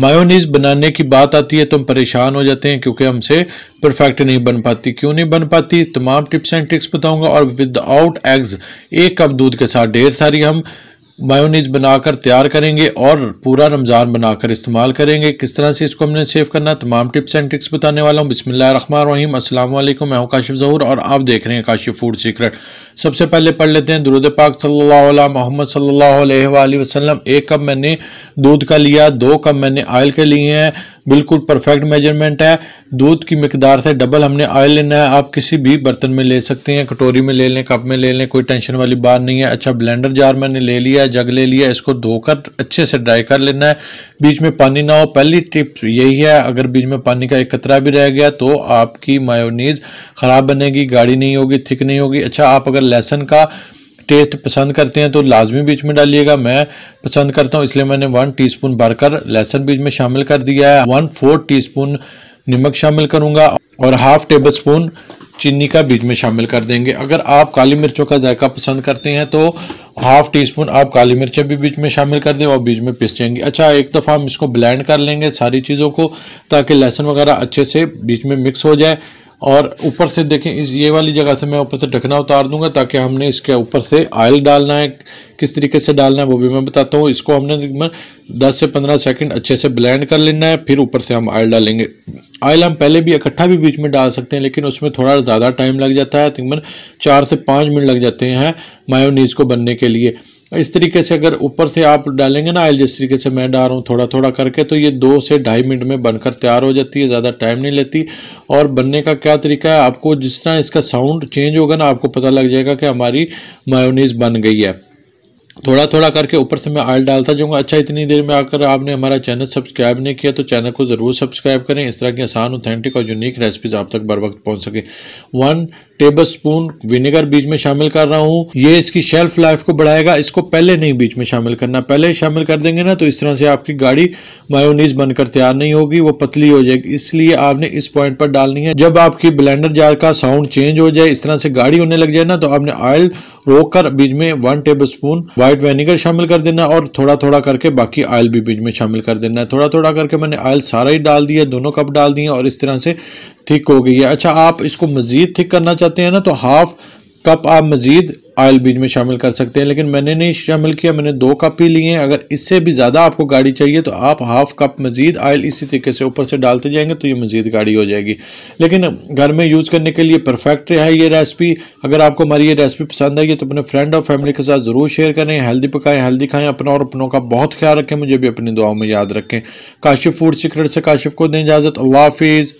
mayonnaise बनाने की बात आती है तो हम परेशान हो जाते हैं क्योंकि हमसे परफेक्ट नहीं बन पाती क्यों नहीं बन पाती तमाम टिप्स एंड ट्रिक्स बताऊंगा और विदाउट एग्स एक कप दूध के साथ ढेर सारी हम मायोनीज बनाकर तैयार करेंगे और पूरा रमज़ान बनाकर इस्तेमाल करेंगे किस तरह से इसको हमने सेव करना तमाम टिप्स एंड ट्रिक्स बताने वाला हूँ बिसमीम रही वालेकुम मैं हूँ काशिफ जहूर और आप देख रहे हैं काशिफ फूड सीक्रेट सबसे पहले पढ़ लेते हैं दुरुद पाक सल्ला मोहम्मद सल्ला वसलम एक कप मैंने दूध का लिया दो कप मैंने आयल के लिए हैं बिल्कुल परफेक्ट मेजरमेंट है दूध की मकदार से डबल हमने ऑयल लेना है आप किसी भी बर्तन में ले सकते हैं कटोरी में ले लें कप में ले लें कोई टेंशन वाली बात नहीं है अच्छा ब्लेंडर जार मैंने ले लिया है जग ले लिया इसको धोकर अच्छे से ड्राई कर लेना है बीच में पानी ना हो पहली टिप यही है अगर बीच में पानी का एक कतरा भी रह गया तो आपकी मायोनीज़ ख़राब बनेगी गाढ़ी नहीं होगी थिक नहीं होगी अच्छा आप अगर लहसन का टेस्ट पसंद करते हैं तो लाजमी बीच में डालिएगा मैं पसंद करता हूँ इसलिए मैंने वन टी स्पून भरकर लहसुन बीज में शामिल कर दिया है वन फोर स्पून नमक शामिल करूँगा और हाफ टेबल स्पून चीनी का बीज में शामिल कर देंगे अगर आप काली मिर्चों का जायका पसंद करते हैं तो हाफ टी स्पून आप काली मिर्चें भी बीच में शामिल कर दें और बीज में पिस जाएंगे अच्छा एक दफ़ा हम इसको ब्लेंड कर लेंगे सारी चीज़ों को ताकि लहसुन वगैरह अच्छे से बीच में मिक्स हो जाए और ऊपर से देखें इस ये वाली जगह से मैं ऊपर से ढकना उतार दूंगा ताकि हमने इसके ऊपर से ऑयल डालना है किस तरीके से डालना है वो भी मैं बताता हूँ इसको हमने 10 से 15 सेकंड अच्छे से ब्लेंड कर लेना है फिर ऊपर से हम ऑयल डालेंगे ऑयल हम पहले भी इकट्ठा भी बीच में डाल सकते हैं लेकिन उसमें थोड़ा ज़्यादा टाइम लग जाता है तकरीबन चार से पाँच मिनट लग जाते हैं मायोनीज़ को बनने के लिए इस तरीके से अगर ऊपर से आप डालेंगे ना ऑयल जिस तरीके से मैं डाल रहा हूँ थोड़ा थोड़ा करके तो ये दो से ढाई मिनट में बनकर तैयार हो जाती है ज़्यादा टाइम नहीं लेती और बनने का क्या तरीका है आपको जिस तरह इसका साउंड चेंज होगा ना आपको पता लग जाएगा कि हमारी मायोनीज़ बन गई है थोड़ा थोड़ा करके ऊपर से मैं आयल डालता जाऊँगा अच्छा इतनी देर में आकर आपने हमारा चैनल सब्सक्राइब नहीं किया तो चैनल को ज़रूर सब्सक्राइब करें इस तरह की आसान ऑथेंटिक और यूनिक रेसिपीज़ आप तक बर वक्त पहुँच सके वन टेबल स्पून विनेगर बीच में शामिल कर रहा हूँ ये इसकी शेल्फ लाइफ को बढ़ाएगा इसको पहले नहीं बीच में शामिल करना पहले शामिल कर देंगे ना तो इस तरह से आपकी गाड़ी मायोनीज बनकर तैयार नहीं होगी वो पतली हो जाएगी इसलिए आपने इस पॉइंट पर डालनी है जब आपकी ब्लेंडर जार का साउंड चेंज हो जाए इस तरह से गाड़ी होने लग जाए ना तो आपने ऑयल रोक कर बीच में one tablespoon white vinegar शामिल कर देना और थोड़ा थोड़ा करके बाकी ऑयल भी बीच में शामिल कर देना है थोड़ा थोड़ा करके मैंने ऑयल सारा ही डाल दिया दोनों कप डाल दिए और इस तरह से थिक हो गई है अच्छा आप इसको मज़ीद थिक करना चाहते हैं ना तो हाफ़ कप आप मज़ीद आयल बीज में शामिल कर सकते हैं लेकिन मैंने नहीं शामिल किया मैंने दो कप ही लिए हैं अगर इससे भी ज़्यादा आपको गाड़ी चाहिए तो आप हाफ़ कप मज़ीद आयल इसी तरीके से ऊपर से डालते जाएंगे तो ये मज़ीद गाड़ी हो जाएगी लेकिन घर में यूज़ करने के लिए परफेक्ट है ये रेसिपी अगर आपको हमारी ये रेसिपी पसंद आई है तो अपने फ्रेंड और फैमिली के साथ ज़रूर शेयर करें हेल्दी पकाएं हेल्दी खाएँ अपना और अपनों का बहुत ख्याल रखें मुझे भी अपनी दुआओं में याद रखें काशिफ फूड सीक्रेट से काशिफ को दें इजाज़त अल्लाह हाफिज़